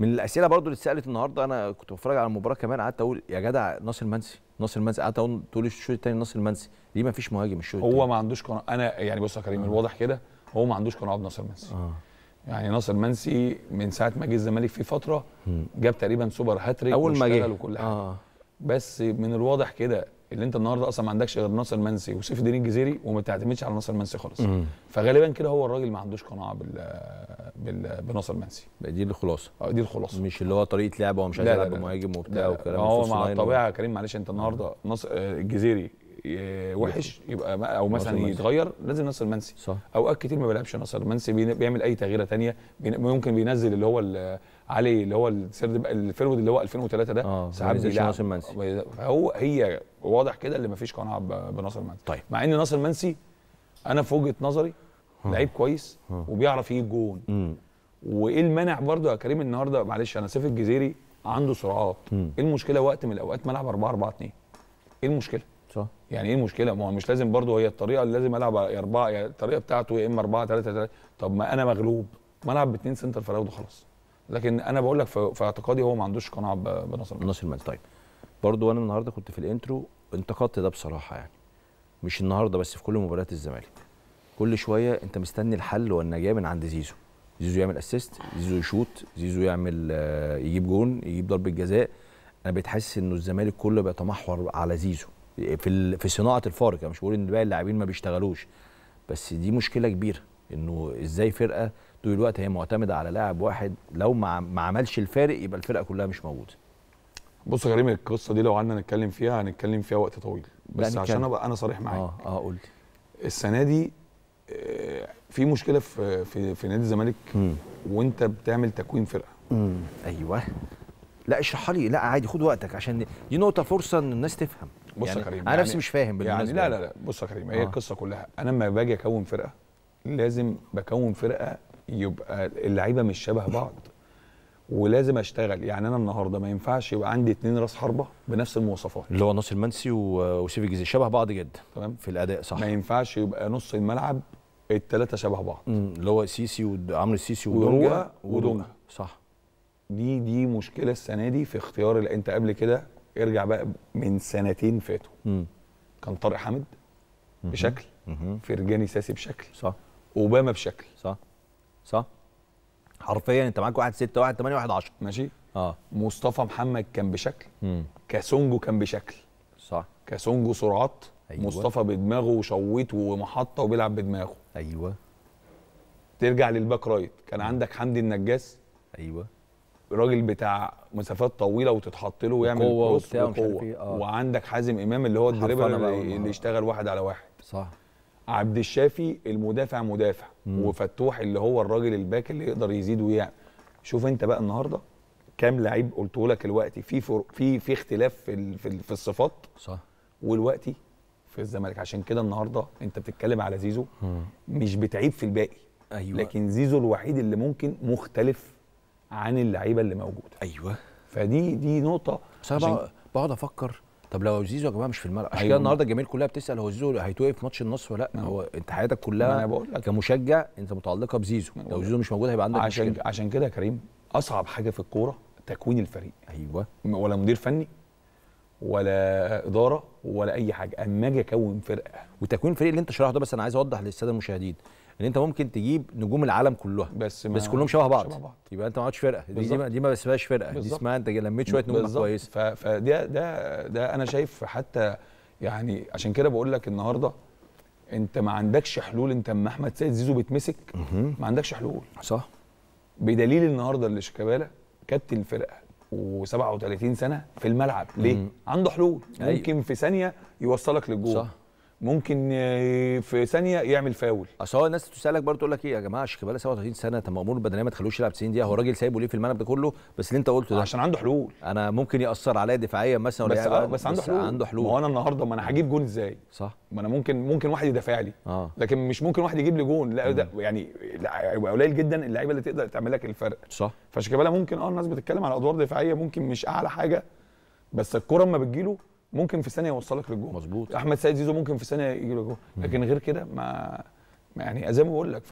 من الاسئله برضو اللي اتسالت النهارده انا كنت بتفرج على المباراه كمان قعدت اقول يا جدع ناصر المنسي ناصر المنسي قعدت اقول طول الشوط الثاني ناصر المنسي ليه ما فيش مهاجم الشوط هو ما عندوش قناعه انا يعني بص يا كريم آه. الواضح كده هو ما عندوش قناعه بناصر المنسي آه. يعني ناصر منسي من ساعه ما جه الزمالك في فتره جاب تقريبا سوبر هاتريك اول ما جه وكل حاجه آه. بس من الواضح كده اللي انت النهارده اصلا ما عندكش غير ناصر منسي وسيف الدين الجزيري وما تعتمدش على ناصر منسي خالص فغالبا كده هو الراجل ما عندوش قناعه بال بناصر منسي دي الخلاصه اه دي الخلاصه مش اللي هو طريقه لعبه هو مش عايز يلعب مهاجم وبتاع والكلام ده هو مع الطبيعه يا كريم معلش انت النهارده آه. نصر آه، الجزيري آه، وحش يبقى او مثلا يتغير لازم ناصر منسي صح. اوقات كتير ما بيلعبش ناصر منسي بيعمل اي تغييره ثانيه ممكن بينزل اللي هو علي اللي هو السرد الفيرود اللي هو 2003 ده آه ساعات بيلعب فهو هي واضح كده اللي ما فيش قناعه بناصر منسي طيب. مع ان ناصر منسي انا في وجهه نظري لعيب كويس وبيعرف يجيب جون وايه المانع برضه يا كريم النهارده معلش انا سيف الجزيري عنده سرعات ايه المشكله وقت من الاوقات ملعب 4 4 2 ايه المشكله صح يعني ايه المشكله ما هو مش لازم برضه هي الطريقه اللي لازم العب يا 4 الطريقه بتاعته يا اما 4 3 3 طب ما انا مغلوب ملعب باتنين سنتر فراوده خلاص لكن انا بقول لك في اعتقادي هو ما عندوش قناعه بنصر بنصر المال طيب برضه انا النهارده كنت في الانترو انتقدت ده بصراحه يعني مش النهارده بس في كل مباريات الزمالك كل شويه انت مستني الحل والنجاه من عند زيزو زيزو يعمل اسيست زيزو يشوت زيزو يعمل آه، يجيب جون يجيب ضربه جزاء انا بقيت حاسس انه الزمالك كله بيتمحور على زيزو في في صناعه الفارق انا مش بقول ان باقي اللاعبين ما بيشتغلوش بس دي مشكله كبيره انه ازاي فرقه طول الوقت هي معتمده على لاعب واحد لو ما عملش الفارق يبقى الفرقه كلها مش موجوده بص يا كريم القصه دي لو قعدنا نتكلم فيها هنتكلم فيها وقت طويل بس عشان ابقى انا صريح معاك اه اه قلت السنه دي آه، في مشكله في في, في نادي الزمالك وانت بتعمل تكوين فرقه مم. ايوه لا اشرحها لي لا عادي خد وقتك عشان دي نقطه فرصه ان الناس تفهم بص يا يعني كريم انا نفسي يعني مش فاهم بالمناسبه يعني لا يعني. لا لا بص يا كريم هي آه. القصه كلها انا لما باجي اكون فرقه لازم بكون فرقه يبقى اللعيبه مش شبه بعض ولازم اشتغل يعني انا النهارده ما ينفعش يبقى عندي اثنين راس حربه بنفس المواصفات اللي هو ناصر منسي وسيف الجزيري شبه بعض جدا تمام في الاداء صح ما ينفعش يبقى نص الملعب التلاتة شبه بعض اللي هو سيسي وعمرو السيسي ودونجا ودونجا صح دي دي مشكله السنه دي في اختيار اللي انت قبل كده ارجع بقى من سنتين فاتوا كان طارق حامد بشكل فرجاني ساسي بشكل صح اوباما بشكل صح صح حرفيا انت معاك واحد 6 واحد 8 واحد 10 ماشي اه مصطفى محمد كان بشكل مم. كاسونجو كان بشكل صح كاسونجو سرعات أيوة. مصطفى بدماغه وشويت ومحطه وبيلعب بدماغه ايوه ترجع للباك رايت كان عندك حمدي النجاس ايوه راجل بتاع مسافات طويله وتتحط له ويعمل قوه وبتاع إيه. آه. وعندك حازم امام اللي هو الدريبر اللي, اللي آه. يشتغل واحد على واحد صح عبد الشافي المدافع مدافع مم. وفتوح اللي هو الراجل الباك اللي يقدر يزيد ويعمل شوف انت بقى النهارده كام لعيب قلته لك الوقت في في في اختلاف في في الصفات صح والوقتي في الزمالك عشان كده النهارده انت بتتكلم على زيزو مش بتعيب في الباقي أيوة. لكن زيزو الوحيد اللي ممكن مختلف عن اللعيبه اللي موجوده ايوه فدي دي نقطه بس انا بقعد افكر طب لو زيزو يا جماعه مش في الملعب عشان أيوة. النهارده الجماهير كلها بتسال هو زيزو هيتوقف ماتش النصر ولا لا هو انت حياتك كلها أنا بقول لك كمشجع انت متعلقه بزيزو لو زيزو مش موجود هيبقى عندك عشان مشكلة. عشان كده يا كريم اصعب حاجه في الكوره تكوين الفريق ايوه ولا مدير فني ولا اداره ولا اي حاجه اما اجي اكون فرقه وتكوين فريق اللي انت شرحه ده بس انا عايز اوضح للساده المشاهدين ان انت ممكن تجيب نجوم العالم كلها بس بس كلهم شبه بعض. شبه بعض يبقى انت ما عادش فرقه دي, دي دي ما بسمهاش فرقه بالزبط. دي اسمها انت لميت شويه نجوم كويسه فده ده ده انا شايف حتى يعني عشان كده بقول لك النهارده انت ما عندكش حلول انت اما احمد سيد زيزو بيتمسك ما عندكش حلول صح بدليل النهارده اللي شيكابالا كابتن الفرقه و37 سنه في الملعب ليه؟ عنده حلول أيوة. ممكن في ثانيه يوصلك للجول ممكن آه، في ثانيه يعمل فاول اصل هو الناس تسالك برضه تقول لك ايه يا جماعه شيكابالا 37 سنه طب مامور البدنيه ما تخلوش يلعب 90 دقيقه هو الراجل سايبه ليه في الملعب ده كله بس اللي انت قلته ده عشان عنده حلول انا ممكن ياثر عليا دفاعيا مثلا ولا بس, آه بس, بس عنده حلول عنده حلول ما هو انا النهارده ما انا هجيب جون ازاي صح ما انا ممكن ممكن واحد يدافع لي آه. لكن مش ممكن واحد يجيب لي جون لا ده يعني قليل جدا اللعيبه اللي تقدر تعمل لك الفرق صح فشيكابالا ممكن اه الناس بتتكلم على ادوار دفاعيه ممكن مش اعلى حاجه بس الكره ما بتجيله ممكن في ثانيه يوصلك للجول مظبوط احمد سيد زيزو ممكن في ثانيه يجي له جول لكن غير كده ما يعني زي ما بقول لك